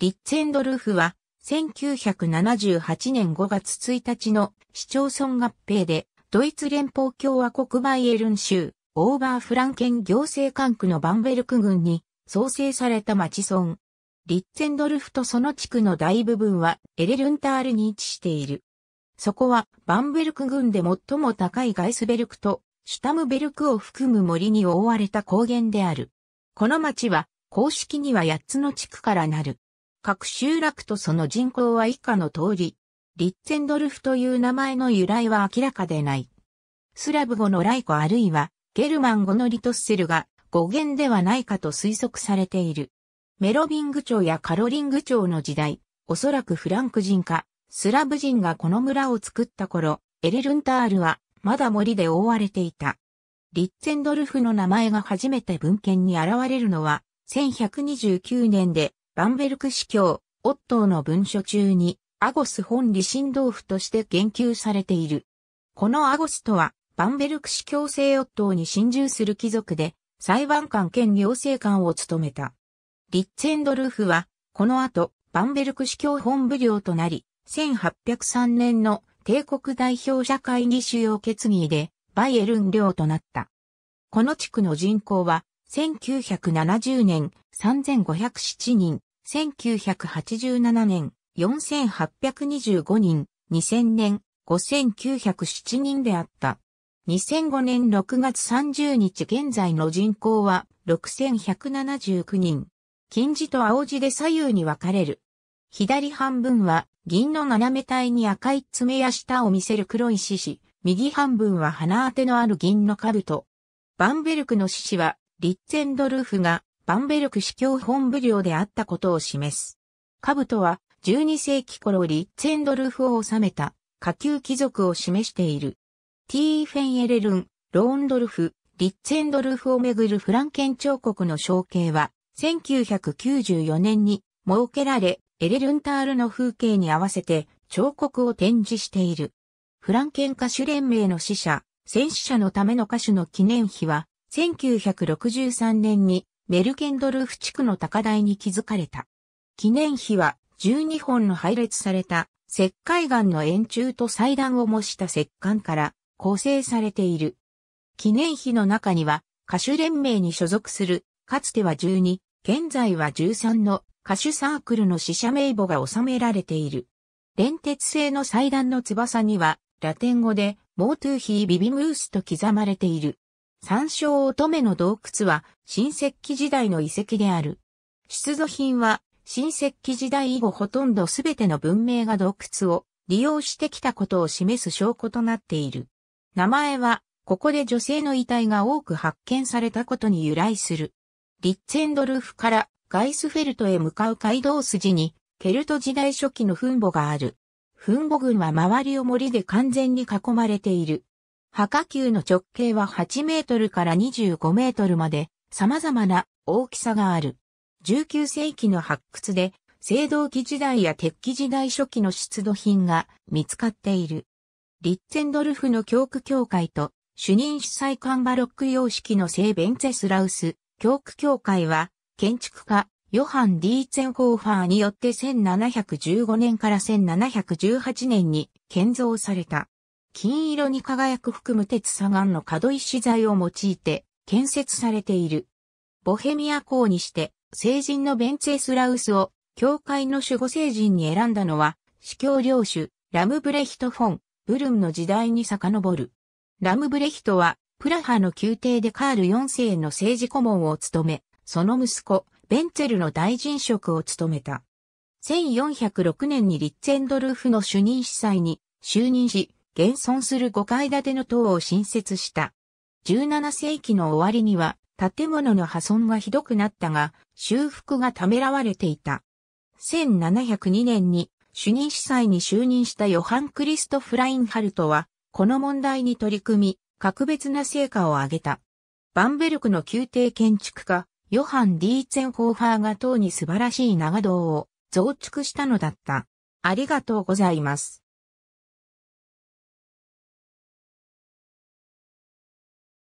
リッツェンドルフは、1978年5月1日の市町村合併で、ドイツ連邦共和国バイエルン州、オーバーフランケン行政管区のバンベルク郡に創生された町村。リッツェンドルフとその地区の大部分はエレルンタールに位置している。そこはバンベルク郡で最も高いガイスベルクとシュタムベルクを含む森に覆われた高原である。この町は公式には8つの地区からなる。各集落とその人口は以下の通り、リッツェンドルフという名前の由来は明らかでない。スラブ語のライコあるいはゲルマン語のリトッセルが語源ではないかと推測されている。メロビング朝やカロリング朝の時代、おそらくフランク人か、スラブ人がこの村を作った頃、エレルンタールはまだ森で覆われていた。リッツェンドルフの名前が初めて文献に現れるのは、1129年でバンベルク司教、オットーの文書中に、アゴス本理神道府として言及されている。このアゴスとは、バンベルク司教制オットーに侵入する貴族で、裁判官兼行政官を務めた。リッツェンドルフは、この後、バンベルク司教本部領となり、1803年の帝国代表者会議主要決議で、バイエルン領となった。この地区の人口は、1970年3507人、1987年、4825人、2000年、5907人であった。2005年6月30日現在の人口は6179人。金字と青字で左右に分かれる。左半分は銀の斜め体に赤い爪や舌を見せる黒い獅子。右半分は鼻当てのある銀の兜。バンベルクの獅子はリッツェンドルフがバンベルク司教本部領であったことを示す。兜は12世紀頃リッツェンドルフを治めた下級貴族を示している。ティーフェンエレルン、ローンドルフ、リッツェンドルフをめぐるフランケン彫刻の象形は、1994年に設けられ、エレルンタールの風景に合わせて彫刻を展示している。フランケン歌手連盟の死者、戦死者のための歌手の記念碑は、1963年にメルケンドルフ地区の高台に築かれた。記念碑は12本の配列された石灰岩の円柱と祭壇を模した石棺から構成されている。記念碑の中には歌手連盟に所属する、かつては12、現在は13の歌手サークルの死者名簿が収められている。連鉄製の祭壇の翼には、ラテン語で、モートゥーヒービビムースと刻まれている。山椒乙女の洞窟は、新石器時代の遺跡である。出土品は、新石器時代以後ほとんどすべての文明が洞窟を利用してきたことを示す証拠となっている。名前は、ここで女性の遺体が多く発見されたことに由来する。リッツェンドルフからガイスフェルトへ向かう街道筋に、ケルト時代初期の墳墓がある。墳墓群は周りを森で完全に囲まれている。墓球の直径は8メートルから25メートルまで様々な大きさがある。19世紀の発掘で、青銅器時代や鉄器時代初期の出土品が見つかっている。リッツェンドルフの教区教会と主任主催官バロック様式の聖ベンツェスラウス教区教会は建築家ヨハン・ディーツェンホーファーによって1715年から1718年に建造された。金色に輝く含む鉄砂岩の角石材を用いて建設されている。ボヘミア港にして聖人のベンツェスラウスを教会の守護聖人に選んだのは司教領主ラムブレヒト・フォン・ブルンの時代に遡る。ラムブレヒトはプラハの宮廷でカール4世の政治顧問を務め、その息子、ベンツェルの大臣職を務めた。1406年にリッツェンドルフの主任司祭に就任し、現存する5階建ての塔を新設した。17世紀の終わりには建物の破損がひどくなったが、修復がためらわれていた。1702年に主任司祭に就任したヨハン・クリスト・フラインハルトは、この問題に取り組み、格別な成果を上げた。バンベルクの宮廷建築家、ヨハン・ディーツェンホーファーが塔に素晴らしい長堂を増築したのだった。ありがとうございます。